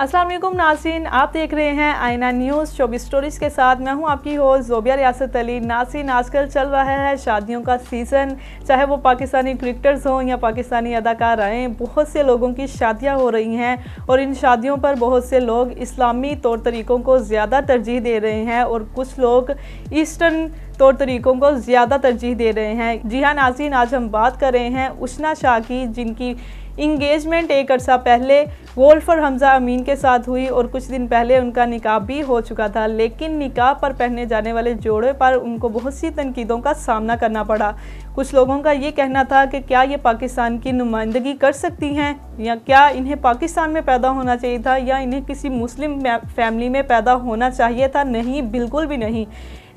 असलम नासिन आप देख रहे हैं आईना न्यूज़ शोबी स्टोरीज के साथ मैं हूं आपकी हो जोबिया रियासत अली नासिन आजकल चल रहा है शादियों का सीज़न चाहे वो पाकिस्तानी क्रिकेटर्स हों या पाकिस्तानी अदाकार आएँ बहुत से लोगों की शादियां हो रही हैं और इन शादियों पर बहुत से लोग इस्लामी तौर तरीक़ों को ज़्यादा तरजीह दे रहे हैं और कुछ लोग ईस्टर्न तौर तरीक़ों को ज़्यादा तरजीह दे रहे हैं जी हाँ नासिन आज हम बात कर रहे हैं उशना शाह की जिनकी इंगेजमेंट एक अर्सा पहले गोल्फर हमजा अमीन के साथ हुई और कुछ दिन पहले उनका निकाह भी हो चुका था लेकिन निकाह पर पहने जाने वाले जोड़े पर उनको बहुत सी तनकीदों का सामना करना पड़ा कुछ लोगों का ये कहना था कि क्या ये पाकिस्तान की नुमाइंदगी कर सकती हैं या क्या इन्हें पाकिस्तान में पैदा होना चाहिए था या इन्हें किसी मुस्लिम फैमिली में पैदा होना चाहिए था नहीं बिल्कुल भी नहीं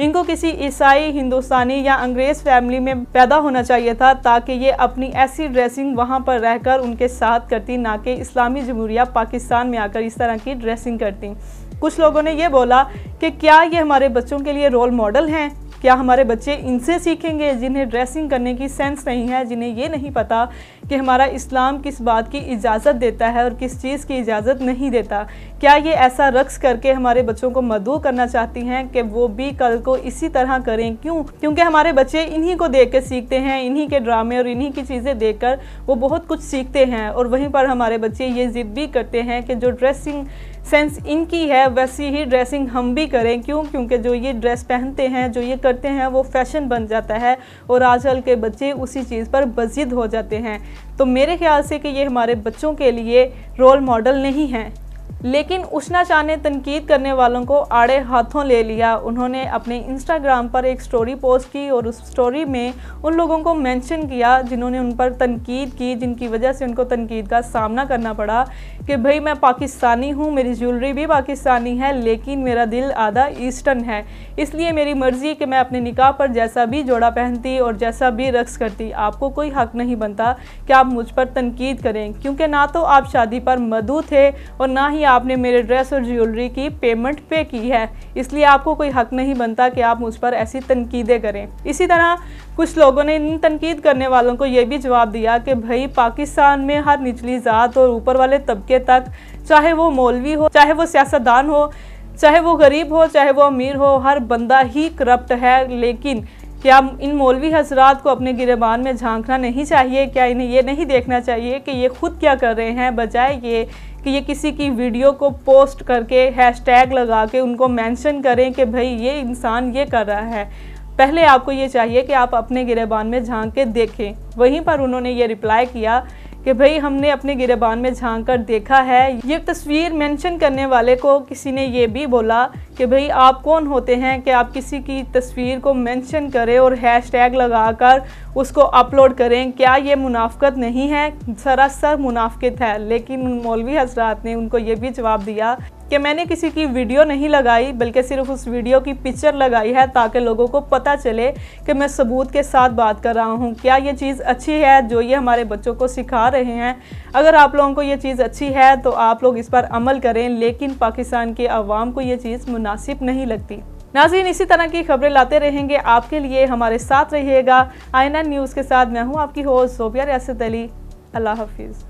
इनको किसी ईसाई हिंदुस्तानी या अंग्रेज़ फैमिली में पैदा होना चाहिए था ताकि ये अपनी ऐसी ड्रेसिंग वहाँ पर रहकर उनके साथ करती ना कि इस्लामी जमहूरिया पाकिस्तान में आकर इस तरह की ड्रेसिंग करती कुछ लोगों ने यह बोला कि क्या ये हमारे बच्चों के लिए रोल मॉडल हैं क्या हमारे बच्चे इनसे सीखेंगे जिन्हें ड्रेसिंग करने की सेंस नहीं है जिन्हें ये नहीं पता कि हमारा इस्लाम किस बात की इजाज़त देता है और किस चीज़ की इजाज़त नहीं देता क्या ये ऐसा रक्स करके हमारे बच्चों को मदू करना चाहती हैं कि वो भी कल को इसी तरह करें क्यों क्योंकि हमारे बच्चे इन्हीं को देख कर सीखते हैं इन्हीं के ड्रामे और इन्हीं की चीज़ें देख कर वो बहुत कुछ सीखते हैं और वहीं पर हमारे बच्चे ये ज़िद भी करते हैं कि जो ड्रेसिंग सेंस इनकी है वैसी ही ड्रेसिंग हम भी करें क्यों क्योंकि जो ये ड्रेस पहनते हैं जो ये करते हैं वो फैशन बन जाता है और आजकल के बच्चे उसी चीज़ पर बजिद हो जाते हैं तो मेरे ख्याल से कि ये हमारे बच्चों के लिए रोल मॉडल नहीं है लेकिन उष्णा शाह ने तनकीद करने वालों को आड़े हाथों ले लिया उन्होंने अपने इंस्टाग्राम पर एक स्टोरी पोस्ट की और उस स्टोरी में उन लोगों को मेंशन किया जिन्होंने उन पर तनकीद की जिनकी वजह से उनको तनकीद का सामना करना पड़ा कि भाई मैं पाकिस्तानी हूँ मेरी ज्वेलरी भी पाकिस्तानी है लेकिन मेरा दिल आधा ईस्टर्न है इसलिए मेरी मर्ज़ी कि मैं अपने निकाह पर जैसा भी जोड़ा पहनती और जैसा भी रक्स करती आपको कोई हक नहीं बनता कि आप मुझ पर तनकीद करें क्योंकि ना तो आप शादी पर मधु थे और ना ही आपने मेरे ड्रेस और ज्वेलरी की पेमेंट पे की है इसलिए आपको कोई हक नहीं बनता कि आप मुझ पर ऐसी तनकीदें करें इसी तरह कुछ लोगों ने इन तनकीद करने वालों को यह भी जवाब दिया कि भाई पाकिस्तान में हर निचली ज़ात और ऊपर वाले तबके तक चाहे वो मौलवी हो चाहे वो सियासतदान हो चाहे वो गरीब हो चाहे वो अमीर हो हर बंदा ही करप्ट है लेकिन क्या इन मौलवी हजरात को अपने गिरबान में झांकना नहीं चाहिए क्या इन्हें ये नहीं देखना चाहिए कि ये खुद क्या कर रहे हैं बजाय ये कि ये किसी की वीडियो को पोस्ट करके हैशटैग लगा के उनको मेंशन करें कि भाई ये इंसान ये कर रहा है पहले आपको ये चाहिए कि आप अपने गिरेबान में झांक के देखें वहीं पर उन्होंने ये रिप्लाई किया कि भाई हमने अपने गिरेबान में झांक कर देखा है ये तस्वीर मेंशन करने वाले को किसी ने ये भी बोला कि भाई आप कौन होते हैं कि आप किसी की तस्वीर को मेंशन करें और हैश टैग लगा कर उसको अपलोड करें क्या ये मुनाफ्त नहीं है सरासर मुनाफ्त है लेकिन मौलवी हजरात ने उनको ये भी जवाब दिया कि मैंने किसी की वीडियो नहीं लगाई बल्कि सिर्फ उस वीडियो की पिक्चर लगाई है ताकि लोगों को पता चले कि मैं सबूत के साथ बात कर रहा हूँ क्या ये चीज़ अच्छी है जो ये हमारे बच्चों को सिखा रहे हैं अगर आप लोगों को ये चीज़ अच्छी है तो आप लोग इस पर अमल करें लेकिन पाकिस्तान के आवाम को ये चीज़ मुना मुनासिब नहीं लगती नाजीन इसी तरह की खबरें लाते रहेंगे आपके लिए हमारे साथ रहिएगा आई न्यूज़ के साथ मैं हूँ आपकी होस्ट सोबिया रियासत अली अल्लाह हाफिज़